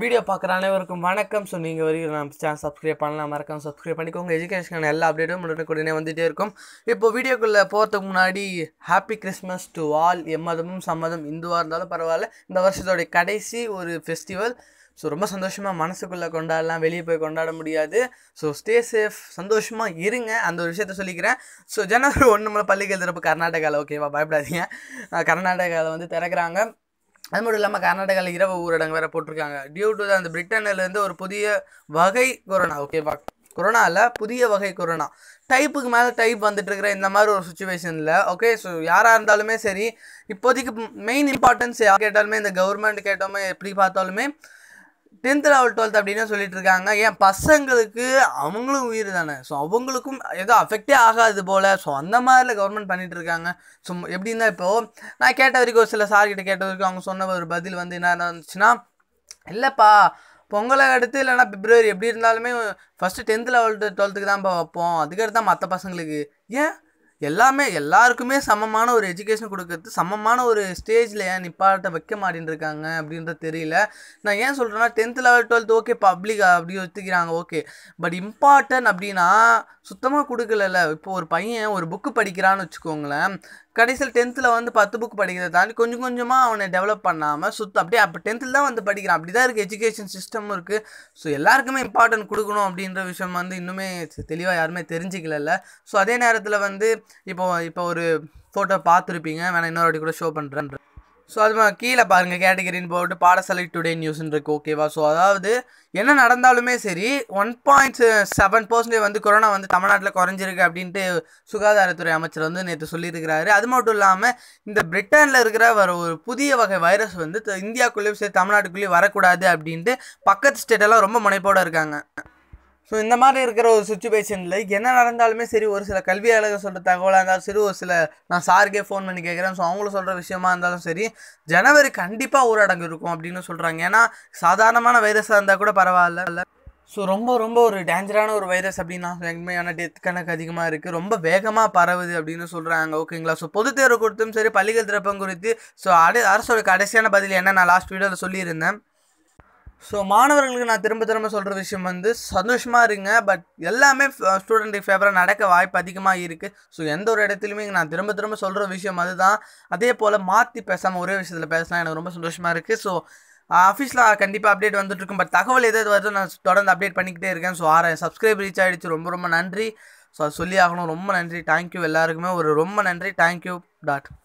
video பார்க்குற அனைவருக்கும் வணக்கம் ஸோ நீங்கள் வரைக்கும் நம்ம சேனல் சப்ஸ்கிரைப் பண்ணலாம் மறக்காம சப்ஸ்கிரைப் பண்ணிக்கோங்க எஜுகேஷன் எல்லா அப்டேட்டும் உடனுக்குடனே வந்துகிட்டே இருக்கும் இப்போ வீடியோக்குள்ளே போகிறதுக்கு முன்னாடி ஹாப்பி கிறிஸ்மஸ் டு ஆல் எம்மதமும் சம்மதம் இந்துவாக இருந்தாலும் பரவாயில்ல இந்த வருஷத்தோடைய கடைசி ஒரு ஃபெஸ்டிவல் ஸோ ரொம்ப சந்தோஷமாக மனசுக்குள்ளே கொண்டாடலாம் வெளியே போய் கொண்டாட முடியாது ஸோ ஸ்டே சேஃப் சந்தோஷமாக இருங்க அந்த ஒரு விஷயத்த சொல்லிக்கிறேன் ஸோ ஜனவரி ஒன்று மூலம் பள்ளிகள் திறப்பு கர்நாடகாவில் ஓகேவா பயப்படாதீங்க கர்நாடகாவில் வந்து திறக்கிறாங்க அது மட்டும் இல்லாமல் கர்நாடகாவில் இரவு ஊரடங்கு வேறு போட்டிருக்காங்க டியூ டு அந்த பிரிட்டன்லேருந்து ஒரு புதிய வகை கொரோனா ஓகேவா கொரோனாவில் புதிய வகை கொரோனா டைப்புக்கு மேலே டைப் வந்துட்டுருக்கிற இந்த மாதிரி ஒரு சுச்சுவேஷனில் ஓகே ஸோ யாராக இருந்தாலுமே சரி இப்போதைக்கு மெயின் இம்பார்ட்டன்ஸ் யார் கேட்டாலுமே இந்த கவர்மெண்ட் கேட்டோமே எப்படி பார்த்தாலுமே டென்த்து லெவல் டுவெல்த் அப்படின்னு சொல்லிட்டு இருக்காங்க ஏன் பசங்களுக்கு அவங்களும் உயிர் தானே ஸோ அவங்களுக்கும் எதுவும் அஃபெக்டே ஆகாது போல் ஸோ அந்த மாதிரில கவர்மெண்ட் பண்ணிகிட்டு இருக்காங்க ஸோ எப்படின்னா இப்போது நான் கேட்ட வரைக்கும் ஒரு சில சார்கிட்ட கேட்ட வரைக்கும் அவங்க சொன்ன ஒரு பதில் வந்து என்ன இருந்துச்சுன்னா இல்லைப்பா பொங்கலை அடுத்து இல்லைனா பிப்ரவரி எப்படி இருந்தாலுமே ஃபஸ்ட்டு டென்த்து லெவல்த்து டுவெல்த்துக்கு தான் வைப்போம் அதுக்கடுத்து தான் மற்ற பசங்களுக்கு ஏன் எல்லாமே எல்லாருக்குமே சமமான ஒரு எஜுகேஷன் கொடுக்கறது சமமான ஒரு ஸ்டேஜில் ஏன் நிப்பாட்ட வைக்க மாட்டேன்ருக்காங்க அப்படின்றது தெரியல நான் ஏன் சொல்கிறேன்னா tenth level twelfth okay public அப்படி ஒத்துக்கிறாங்க ஓகே பட் இம்பார்ட்டன் அப்படின்னா சுத்தமாக கொடுக்கலல்ல இப்போ ஒரு பையன் ஒரு புக்கு படிக்கிறான்னு வச்சுக்கோங்களேன் கடைசியில் டென்த்தில் வந்து பத்து புக் படிக்கிறத தாண்டி கொஞ்சம் கொஞ்சமாக அவனை டெவலப் பண்ணாமல் சுத்தம் அப்படியே அப்போ டென்த்தில் தான் வந்து படிக்கிறான் அப்படி தான் இருக்குது எஜுகேஷன் சிஸ்டமும் இருக்குது ஸோ எல்லாருக்குமே இம்பார்ட்டன்ட் கொடுக்கணும் அப்படின்ற விஷயம் வந்து இன்னுமே தெளிவாக யாருமே தெரிஞ்சிக்கல ஸோ அதே நேரத்தில் வந்து இப்போ இப்போ ஒரு ஃபோட்டோ பார்த்துருப்பீங்க வேணால் இன்னொரு வாட்டி கூட ஷோ பண்ணுறேன் ஸோ அது கீழே பாருங்கள் கேட்டகரின்னு போட்டு பாடசாலை டுடே நியூஸ்னு இருக்குது ஓகேவா ஸோ அதாவது என்ன நடந்தாலுமே சரி ஒன் பாயிண்ட் செவன் பர்சன்டேஜ் வந்து கொரோனா வந்து தமிழ்நாட்டில் குறைஞ்சிருக்கு அப்படின்ட்டு சுகாதாரத்துறை அமைச்சர் வந்து நேற்று சொல்லியிருக்கிறாரு அது மட்டும் இல்லாமல் இந்த பிரிட்டனில் இருக்கிற வர ஒரு புதிய வகை வைரஸ் வந்து இந்தியாக்குள்ளேயும் சரி தமிழ்நாட்டுக்குள்ளேயும் வரக்கூடாது அப்படின்ட்டு பக்கத்து ஸ்டேட்டெல்லாம் ரொம்ப முனைப்போடு இருக்காங்க ஸோ இந்த மாதிரி இருக்கிற ஒரு சுச்சுவேஷனில் என்ன நடந்தாலுமே சரி ஒரு சில கல்வியாளர்கள் சொல்கிற தகவலாக இருந்தாலும் சரி ஒரு சில நான் சாருக்கே ஃபோன் பண்ணி கேட்குறேன் ஸோ அவங்களும் சொல்கிற விஷயமா இருந்தாலும் சரி ஜனவரி கண்டிப்பாக ஊரடங்கு இருக்கும் அப்படின்னு சொல்கிறாங்க ஏன்னா சாதாரணமான வைரஸாக இருந்தால் கூட பரவாயில்ல இல்லை ஸோ ரொம்ப ரொம்ப ஒரு டேஞ்சரான ஒரு வைரஸ் அப்படின்னா உண்மையான டெத் கணக்கு அதிகமாக இருக்குது ரொம்ப வேகமாக பரவுது அப்படின்னு சொல்கிறாங்க ஓகேங்களா ஸோ பொது தேர்வு குறித்தும் சரி பள்ளிகள் திறப்பம் குறித்து ஸோ அடை அரசோட கடைசியான பதில் என்ன நான் லாஸ்ட் வீடியோவில் சொல்லியிருந்தேன் ஸோ மாணவர்களுக்கு நான் திரும்ப திரும்ப சொல்கிற விஷயம் வந்து சந்தோஷமாக இருங்க பட் எல்லாமே ஸ்டூடெண்ட்டுக்கு ஃபேவராக நடக்க வாய்ப்பு அதிகமாக இருக்குது ஸோ எந்த ஒரு இடத்துலையுமே நான் திரும்ப திரும்ப சொல்கிற விஷயம் அதுதான் அதே போல் மாற்றி பேசாமல் ஒரே விஷயத்தில் பேசலாம் எனக்கு ரொம்ப சந்தோஷமாக இருக்குது ஸோ ஆஃபீஸில் கண்டிப்பாக அப்டேட் வந்துட்டுருக்கும் பட் தகவல் எது வருதோ நான் தொடர்ந்து அப்டேட் பண்ணிக்கிட்டே இருக்கேன் ஸோ ஆறு சப்ஸ்கிரைப் ரீச் ஆகிடுச்சு ரொம்ப ரொம்ப நன்றி ஸோ அது சொல்லி ஆகணும் ரொம்ப நன்றி தேங்க்யூ எல்லாருக்குமே ஒரு ரொம்ப நன்றி தேங்க்யூ டாட்